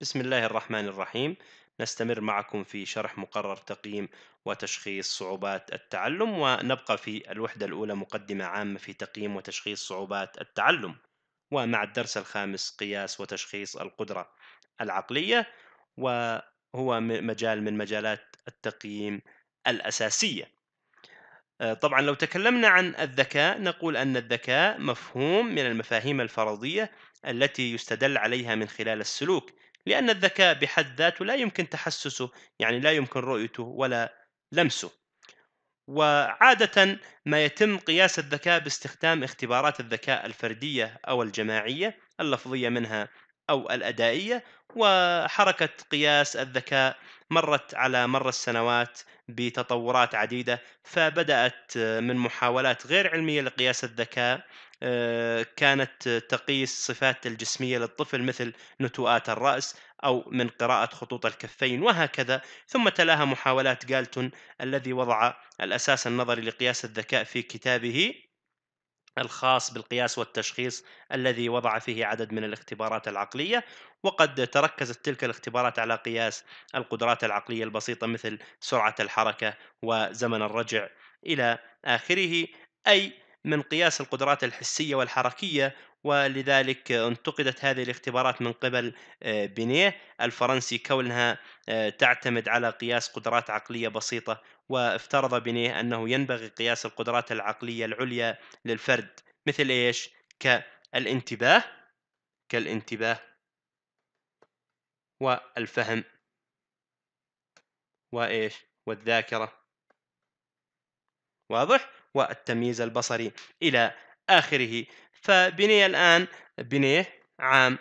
بسم الله الرحمن الرحيم نستمر معكم في شرح مقرر تقييم وتشخيص صعوبات التعلم ونبقى في الوحدة الأولى مقدمة عامة في تقييم وتشخيص صعوبات التعلم ومع الدرس الخامس قياس وتشخيص القدرة العقلية وهو مجال من مجالات التقييم الأساسية آه، طبعا لو تكلمنا عن الذكاء نقول أن الذكاء مفهوم من المفاهيم الفرضية التي يستدل عليها من خلال السلوك لأن الذكاء بحد ذاته لا يمكن تحسسه يعني لا يمكن رؤيته ولا لمسه وعادة ما يتم قياس الذكاء باستخدام اختبارات الذكاء الفردية أو الجماعية اللفظية منها أو الأدائية وحركة قياس الذكاء مرت على مر السنوات بتطورات عديدة فبدأت من محاولات غير علمية لقياس الذكاء آه، كانت تقيس صفات الجسمية للطفل مثل نتوءات الرأس أو من قراءة خطوط الكفين وهكذا ثم تلاها محاولات جالتون الذي وضع الأساس النظري لقياس الذكاء في كتابه الخاص بالقياس والتشخيص الذي وضع فيه عدد من الاختبارات العقلية وقد تركزت تلك الاختبارات على قياس القدرات العقلية البسيطة مثل سرعة الحركة وزمن الرجع إلى آخره أي من قياس القدرات الحسية والحركية ولذلك انتقدت هذه الاختبارات من قبل آه، بينيه الفرنسي كونها آه، تعتمد على قياس قدرات عقلية بسيطة وافترض بينيه أنه ينبغي قياس القدرات العقلية العليا للفرد مثل إيش؟ كالانتباه كالانتباه والفهم وإيش؟ والذاكرة واضح؟ والتمييز البصري إلى آخره فبنيه الآن بنيه عام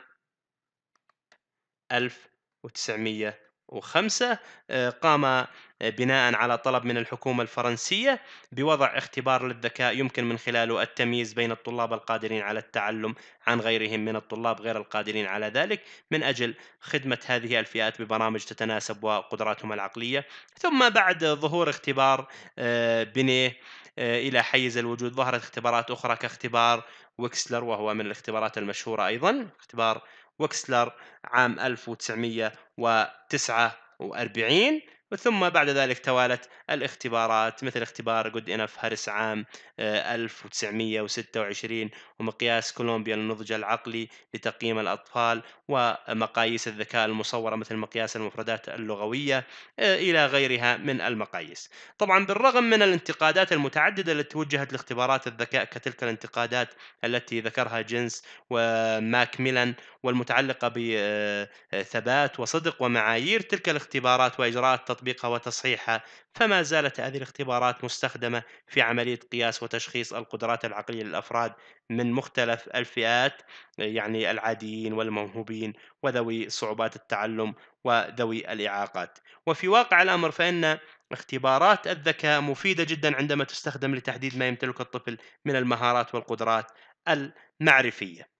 1900 وخمسة آه، قام آه، بناء على طلب من الحكومة الفرنسية بوضع اختبار للذكاء يمكن من خلاله التمييز بين الطلاب القادرين على التعلم عن غيرهم من الطلاب غير القادرين على ذلك من أجل خدمة هذه الفئات ببرامج تتناسب وقدراتهم العقلية ثم بعد ظهور اختبار آه، بنيه إلى حيز الوجود ظهرت اختبارات أخرى كاختبار ويكسلر وهو من الاختبارات المشهورة أيضا اختبار وكسلر عام 1949 ثم بعد ذلك توالت الاختبارات مثل اختبار جود انف هارس عام 1926 آه، ومقياس كولومبيا للنضج العقلي لتقييم الاطفال ومقاييس الذكاء المصوره مثل مقياس المفردات اللغويه آه، الى غيرها من المقاييس. طبعا بالرغم من الانتقادات المتعدده التي توجهت لاختبارات الذكاء كتلك الانتقادات التي ذكرها جنس وماك ميلان والمتعلقة بثبات وصدق ومعايير تلك الاختبارات وإجراءات تطبيقها وتصحيحها فما زالت هذه الاختبارات مستخدمة في عملية قياس وتشخيص القدرات العقلية للأفراد من مختلف الفئات يعني العاديين والموهوبين وذوي صعوبات التعلم وذوي الإعاقات وفي واقع الأمر فإن اختبارات الذكاء مفيدة جدا عندما تستخدم لتحديد ما يمتلك الطفل من المهارات والقدرات المعرفية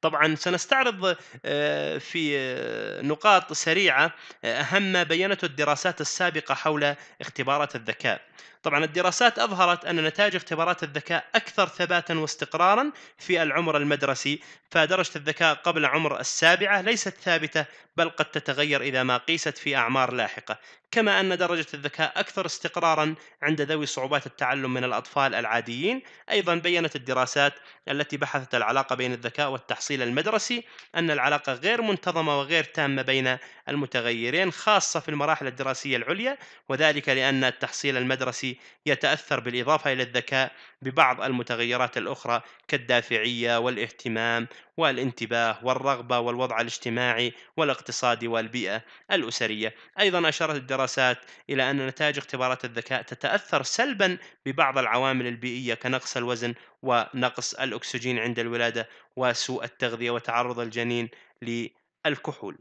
طبعا سنستعرض آه، في آه، نقاط سريعه آه، اهم ما بينته الدراسات السابقه حول اختبارات الذكاء طبعا الدراسات أظهرت أن نتائج اختبارات الذكاء أكثر ثباتا واستقرارا في العمر المدرسي فدرجة الذكاء قبل عمر السابعة ليست ثابتة بل قد تتغير إذا ما قيست في أعمار لاحقة كما أن درجة الذكاء أكثر استقرارا عند ذوي صعوبات التعلم من الأطفال العاديين أيضا بيّنت الدراسات التي بحثت العلاقة بين الذكاء والتحصيل المدرسي أن العلاقة غير منتظمة وغير تامة بين المتغيرين خاصة في المراحل الدراسية العليا وذلك لأن التحصيل المدرسي يتأثر بالإضافة إلى الذكاء ببعض المتغيرات الأخرى كالدافعية والاهتمام والانتباه والرغبة والوضع الاجتماعي والاقتصادي والبيئة الأسرية أيضا أشارت الدراسات إلى أن نتائج اختبارات الذكاء تتأثر سلبا ببعض العوامل البيئية كنقص الوزن ونقص الأكسجين عند الولادة وسوء التغذية وتعرض الجنين للكحول